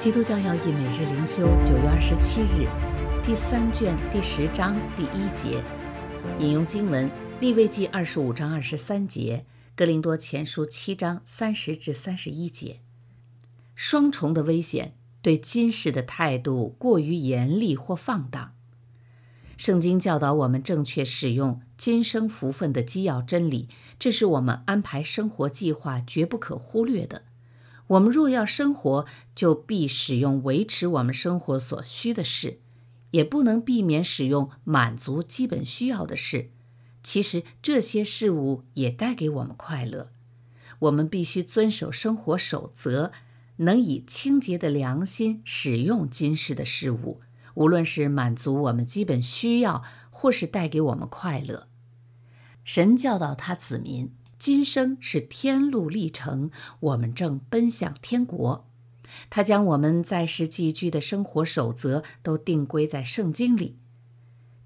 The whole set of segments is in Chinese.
基督教要义每日灵修，九月二十七日，第三卷第十章第一节，引用经文：立位记二十五章二十三节，哥林多前书七章三十至三十一节。双重的危险：对今世的态度过于严厉或放荡。圣经教导我们正确使用今生福分的基要真理，这是我们安排生活计划绝不可忽略的。我们若要生活，就必使用维持我们生活所需的事，也不能避免使用满足基本需要的事。其实这些事物也带给我们快乐。我们必须遵守生活守则，能以清洁的良心使用今世的事物，无论是满足我们基本需要，或是带给我们快乐。神教导他子民。今生是天路历程，我们正奔向天国。他将我们在世寄居的生活守则都定规在圣经里。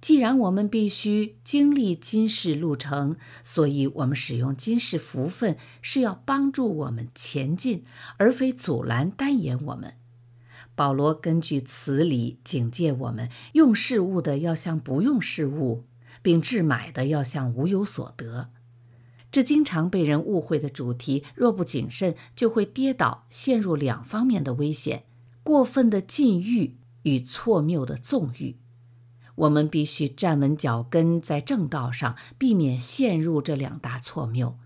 既然我们必须经历今世路程，所以我们使用今世福分是要帮助我们前进，而非阻拦、耽言我们。保罗根据此理警戒我们：用事物的要像不用事物，并置买的要像无有所得。这经常被人误会的主题，若不谨慎，就会跌倒，陷入两方面的危险：过分的禁欲与错谬的纵欲。我们必须站稳脚跟，在正道上，避免陷入这两大错谬。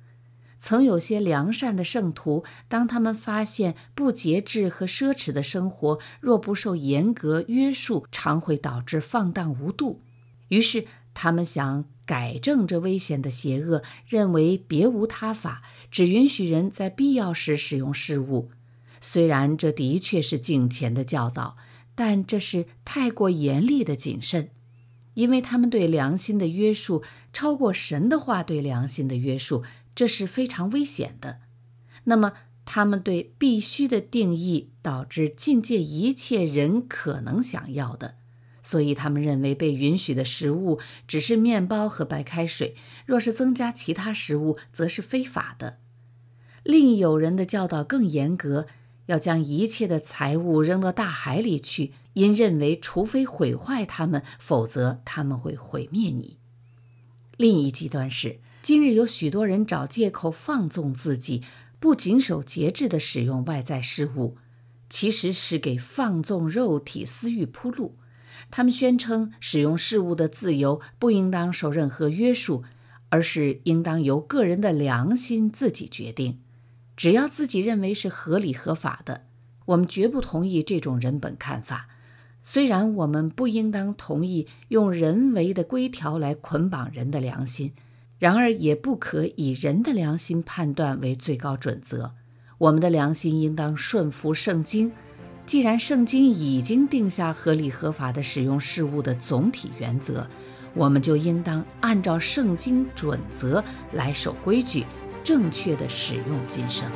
曾有些良善的圣徒，当他们发现不节制和奢侈的生活，若不受严格约束，常会导致放荡无度，于是他们想。改正这危险的邪恶，认为别无他法，只允许人在必要时使用事物。虽然这的确是敬虔的教导，但这是太过严厉的谨慎，因为他们对良心的约束超过神的话对良心的约束，这是非常危险的。那么，他们对必须的定义导致禁戒一切人可能想要的。所以他们认为被允许的食物只是面包和白开水，若是增加其他食物，则是非法的。另有人的教导更严格，要将一切的财物扔到大海里去，因认为除非毁坏他们，否则他们会毁灭你。另一极端是，今日有许多人找借口放纵自己，不谨守节制地使用外在事物，其实是给放纵肉体私欲铺路。他们宣称，使用事物的自由不应当受任何约束，而是应当由个人的良心自己决定，只要自己认为是合理合法的。我们绝不同意这种人本看法。虽然我们不应当同意用人为的规条来捆绑人的良心，然而也不可以人的良心判断为最高准则。我们的良心应当顺服圣经。既然圣经已经定下合理合法的使用事物的总体原则，我们就应当按照圣经准则来守规矩，正确地使用今生。